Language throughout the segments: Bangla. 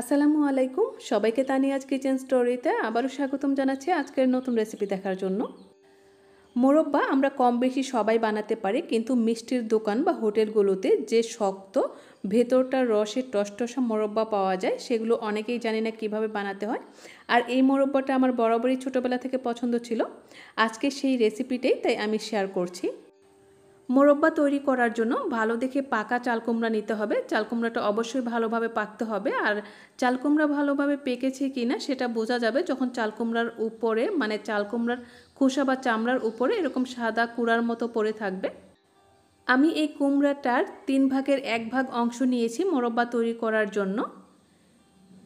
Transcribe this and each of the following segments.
আসসালামু আলাইকুম সবাইকে তানিয়াজ কিচেন স্টোরিতে আবারও স্বাগতম জানাচ্ছি আজকের নতুন রেসিপি দেখার জন্য মোরব্বা আমরা কম বেশি সবাই বানাতে পারি কিন্তু মিষ্টির দোকান বা হোটেলগুলোতে যে শক্ত ভেতরটা রসে টসটসা মোরব্বা পাওয়া যায় সেগুলো অনেকেই জানি না কিভাবে বানাতে হয় আর এই মোরব্বাটা আমার বরাবরই ছোটোবেলা থেকে পছন্দ ছিল আজকে সেই রেসিপিটাই তাই আমি শেয়ার করছি মোরব্বা তৈরি করার জন্য ভালো দেখে পাকা চালকুমড়া নিতে হবে চালকুমড়াটা অবশ্যই ভালোভাবে পাকতে হবে আর চালকুমড়া ভালোভাবে পেকেছে কি না সেটা বোঝা যাবে যখন চালকুমড়ার উপরে মানে চালকুমড়ার খোসা বা চামড়ার উপরে এরকম সাদা কুড়ার মতো পড়ে থাকবে আমি এই কুমড়াটার তিন ভাগের এক ভাগ অংশ নিয়েছি মোরব্বা তৈরি করার জন্য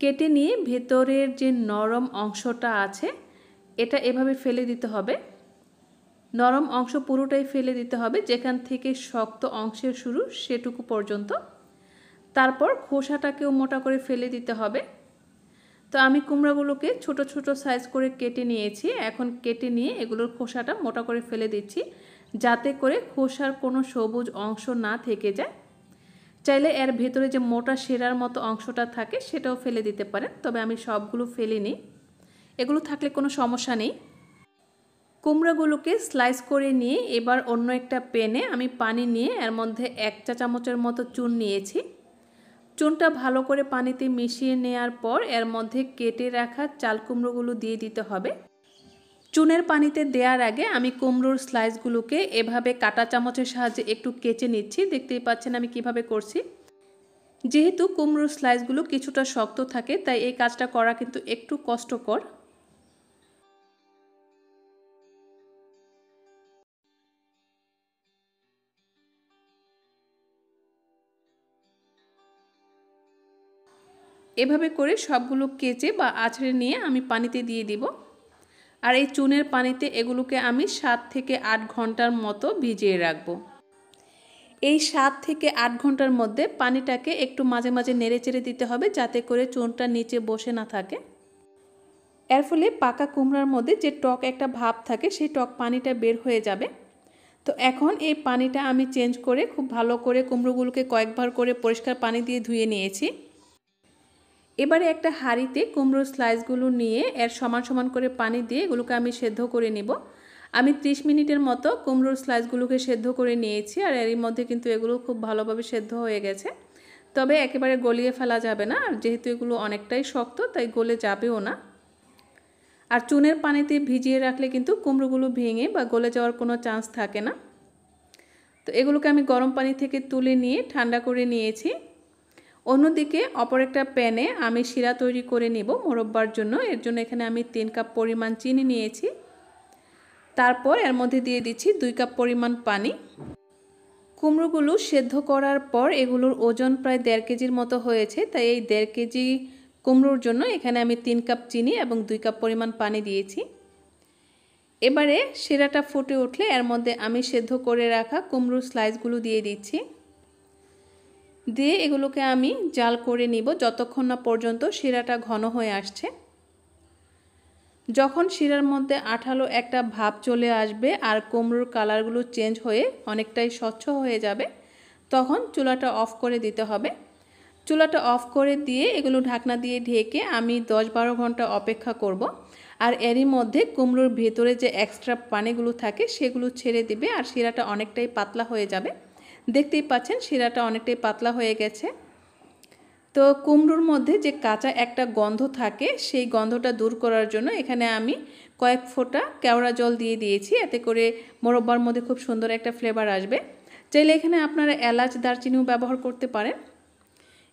কেটে নিয়ে ভেতরের যে নরম অংশটা আছে এটা এভাবে ফেলে দিতে হবে নরম অংশ পুরোটাই ফেলে দিতে হবে যেখান থেকে শক্ত অংশের শুরু সেটুকু পর্যন্ত তারপর খোসাটাকেও মোটা করে ফেলে দিতে হবে তো আমি কুমড়াগুলোকে ছোট ছোট সাইজ করে কেটে নিয়েছি এখন কেটে নিয়ে এগুলোর খোসাটা মোটা করে ফেলে দিচ্ছি যাতে করে খোসার কোনো সবুজ অংশ না থেকে যায় চাইলে এর ভেতরে যে মোটা সেরার মতো অংশটা থাকে সেটাও ফেলে দিতে পারেন তবে আমি সবগুলো ফেলে নিই এগুলো থাকলে কোনো সমস্যা নেই কুমড়াগুলোকে স্লাইস করে নিয়ে এবার অন্য একটা পেনে আমি পানি নিয়ে এর মধ্যে এক চা চামচের মতো চুন নিয়েছি চুনটা ভালো করে পানিতে মিশিয়ে নেয়ার পর এর মধ্যে কেটে রাখা চাল কুমড়োগুলো দিয়ে দিতে হবে চুনের পানিতে দেওয়ার আগে আমি কুমড়োর স্লাইসগুলোকে এভাবে কাটা চামচের সাহায্যে একটু কেচে নিচ্ছি দেখতেই পাচ্ছেন আমি কিভাবে করছি যেহেতু কুমড়োর স্লাইসগুলো কিছুটা শক্ত থাকে তাই এই কাজটা করা কিন্তু একটু কষ্টকর এভাবে করে সবগুলো কেচে বা আছড়ে নিয়ে আমি পানিতে দিয়ে দিব আর এই চুনের পানিতে এগুলোকে আমি সাত থেকে আট ঘন্টার মতো ভিজিয়ে রাখবো এই সাত থেকে আট ঘন্টার মধ্যে পানিটাকে একটু মাঝে মাঝে নেড়ে চেড়ে দিতে হবে যাতে করে চুনটা নিচে বসে না থাকে এর ফলে পাকা কুমড়ার মধ্যে যে টক একটা ভাব থাকে সেই টক পানিটা বের হয়ে যাবে তো এখন এই পানিটা আমি চেঞ্জ করে খুব ভালো করে কুমড়োগুলোকে কয়েকবার করে পরিষ্কার পানি দিয়ে ধুয়ে নিয়েছি এবারে একটা হাঁড়িতে কুমড়োর স্লাইসগুলো নিয়ে এর সমান সমান করে পানি দিয়ে এগুলোকে আমি সেদ্ধ করে নেব আমি 30 মিনিটের মতো কুমড়োর স্লাইসগুলোকে সেদ্ধ করে নিয়েছি আর এর মধ্যে কিন্তু এগুলো খুব ভালোভাবে সেদ্ধ হয়ে গেছে তবে একেবারে গলিয়ে ফেলা যাবে না যেহেতু এগুলো অনেকটাই শক্ত তাই গলে যাবেও না আর চুনের পানিতে ভিজিয়ে রাখলে কিন্তু কুমড়োগুলো ভেঙে বা গলে যাওয়ার কোনো চান্স থাকে না তো এগুলোকে আমি গরম পানি থেকে তুলে নিয়ে ঠান্ডা করে নিয়েছি অন্যদিকে অপর একটা প্যানে আমি শিরা তৈরি করে নেব মোরব্বার জন্য এর জন্য এখানে আমি তিন কাপ পরিমাণ চিনি নিয়েছি তারপর এর মধ্যে দিয়ে দিচ্ছি দুই কাপ পরিমাণ পানি কুমড়োগুলো সেদ্ধ করার পর এগুলোর ওজন প্রায় দেড় কেজির মতো হয়েছে তাই এই দেড় কেজি কুমড়োর জন্য এখানে আমি তিন কাপ চিনি এবং দুই কাপ পরিমাণ পানি দিয়েছি এবারে শিরাটা ফুটে উঠলে এর মধ্যে আমি সেদ্ধ করে রাখা কুমড়োর স্লাইসগুলো দিয়ে দিচ্ছি দিয়ে এগুলোকে আমি জাল করে নিব যতক্ষণ না পর্যন্ত শিরাটা ঘন হয়ে আসছে যখন শিরার মধ্যে আঠালো একটা ভাব চলে আসবে আর কুমড়োর কালারগুলো চেঞ্জ হয়ে অনেকটাই স্বচ্ছ হয়ে যাবে তখন চুলাটা অফ করে দিতে হবে চুলাটা অফ করে দিয়ে এগুলো ঢাকনা দিয়ে ঢেকে আমি দশ বারো ঘন্টা অপেক্ষা করব। আর এরই মধ্যে কুমড়োর ভেতরে যে এক্সট্রা পানিগুলো থাকে সেগুলো ছেড়ে দিবে আর শিরাটা অনেকটাই পাতলা হয়ে যাবে দেখতেই পাচ্ছেন শিরাটা অনেকটাই পাতলা হয়ে গেছে তো কুমড়োর মধ্যে যে কাঁচা একটা গন্ধ থাকে সেই গন্ধটা দূর করার জন্য এখানে আমি কয়েক ফোঁটা কেওড়া জল দিয়ে দিয়েছি এতে করে মোরব্বার মধ্যে খুব সুন্দর একটা ফ্লেভার আসবে চাইলে এখানে আপনারা এলাচ দারচিনিও ব্যবহার করতে পারেন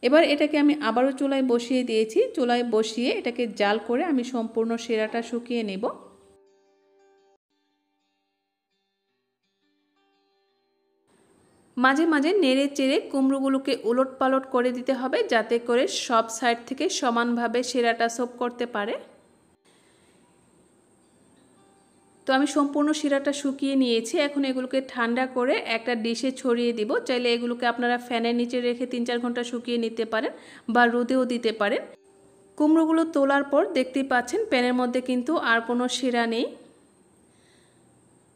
এবার এটাকে আমি আবারও চুলায় বসিয়ে দিয়েছি চুলায় বসিয়ে এটাকে জাল করে আমি সম্পূর্ণ সেরাটা শুকিয়ে নেব মাঝে মাঝে নেড়ে চেড়ে কুমড়োগুলোকে ওলট পালট করে দিতে হবে যাতে করে সব সাইড থেকে সমানভাবে শিরাটা সোপ করতে পারে তো আমি সম্পূর্ণ শিরাটা শুকিয়ে নিয়েছি এখন এগুলোকে ঠান্ডা করে একটা ডিশে ছড়িয়ে দিব চাইলে এগুলোকে আপনারা ফ্যানের নিচে রেখে তিন চার ঘন্টা শুকিয়ে নিতে পারেন বা রোদেও দিতে পারেন কুমড়োগুলো তোলার পর দেখতেই পাচ্ছেন প্যানের মধ্যে কিন্তু আর কোনো শিরা নেই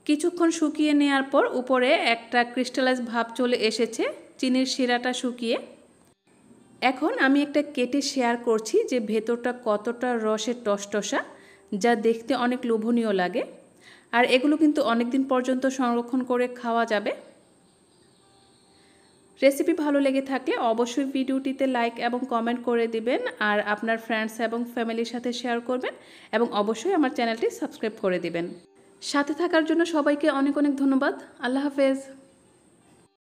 কিছুক্ষণ শুকিয়ে নেওয়ার পর উপরে একটা ক্রিস্টালাইজ ভাব চলে এসেছে চিনির শিরাটা শুকিয়ে এখন আমি একটা কেটে শেয়ার করছি যে ভেতরটা কতটা রসের টসটসা যা দেখতে অনেক লোভনীয় লাগে আর এগুলো কিন্তু অনেক দিন পর্যন্ত সংরক্ষণ করে খাওয়া যাবে রেসিপি ভালো লেগে থাকলে অবশ্যই ভিডিওটিতে লাইক এবং কমেন্ট করে দিবেন আর আপনার ফ্রেন্ডস এবং ফ্যামিলির সাথে শেয়ার করবেন এবং অবশ্যই আমার চ্যানেলটি সাবস্ক্রাইব করে দিবেন সাথে থাকার জন্য সবাইকে অনেক অনেক ধন্যবাদ আল্লাহ হাফেজ